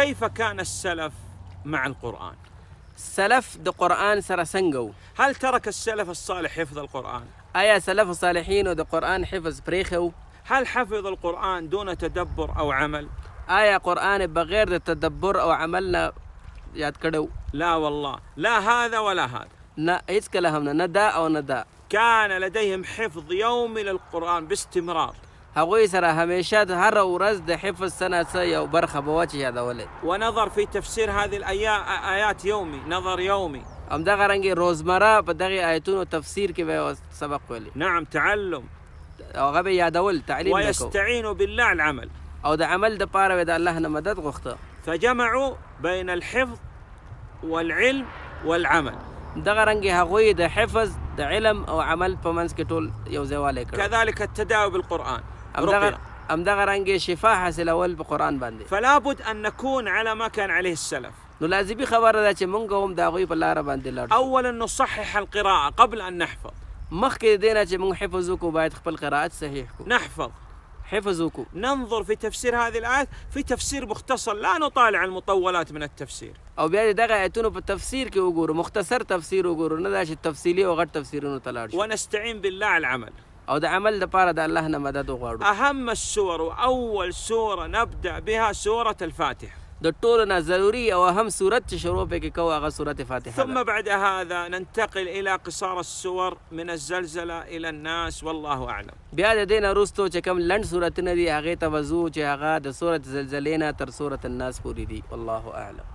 كيف كان السلف مع القرآن سلف دو قرآن سنجو. هل ترك السلف الصالح حفظ القرآن أيا سلف الصالحين ودو قرآن حفظ بريخو هل حفظ القرآن دون تدبر أو عمل آية قرآن بغير التدبر أو عملنا ياد لا والله لا هذا ولا هذا لا إيش كلامنا ندا أو ندا كان لديهم حفظ يومي للقرآن باستمرار هغوي سره همیشه هر ورځ د حفظ سنه څه یو برخه به وچې یادولې ونظر في تفسير هذه الآيات يومي نظر يومي همدغه رنګې روزمره په دغه آیتونو تفسیر کې به سبق ولي نعم تعلم هغه به دول تعلیم ويستعين بالله العمل او د عمل د پاره د الله نه مدد غوښته فجمعوا بين الحفظ والعلم والعمل دغه رنګې هغوی د حفظ د علم او عمل په منځ کې ټول یو ځای والی کړل كذلك التداوي بالقرآن ام دغر ام دغه حاصل اول بقران باندي فلا بد ان نكون على ما كان عليه السلف نو لازمي خبره ده چې مونږ هم دا غوي په لار اولا نصحح القراءه قبل ان نحفظ مخکې دینه چې مونږ حفظ وکړو باید خپل قراءت صحیح کو نحفظ حفظوكو ننظر في تفسير هذه الآية في تفسير مختصر لا نطالع المطولات من التفسير او بیا دغا يتونو په تفسیر کې مختصر تفسير وګورو نه دا وغير تفصیلي وطلارش ونستعين بالله على العمل او د عمل لپاره د الله نه مدد وغواړو اهم السور واول سوره نبدا بها سوره الفاتحه د ټولو نه ضروري او اهم سوره چې شروع پکې کوو هغه سورته فاتحه ثم بعد هذا ننتقل الى قصار السور من الزلزله الى الناس والله اعلم بیا د دې نه وروسته چې کوم لنډ صورتونه دي هغې ته وضو چې هغه د سورت زلزلې تر سوره الناس پورې دي والله اعلم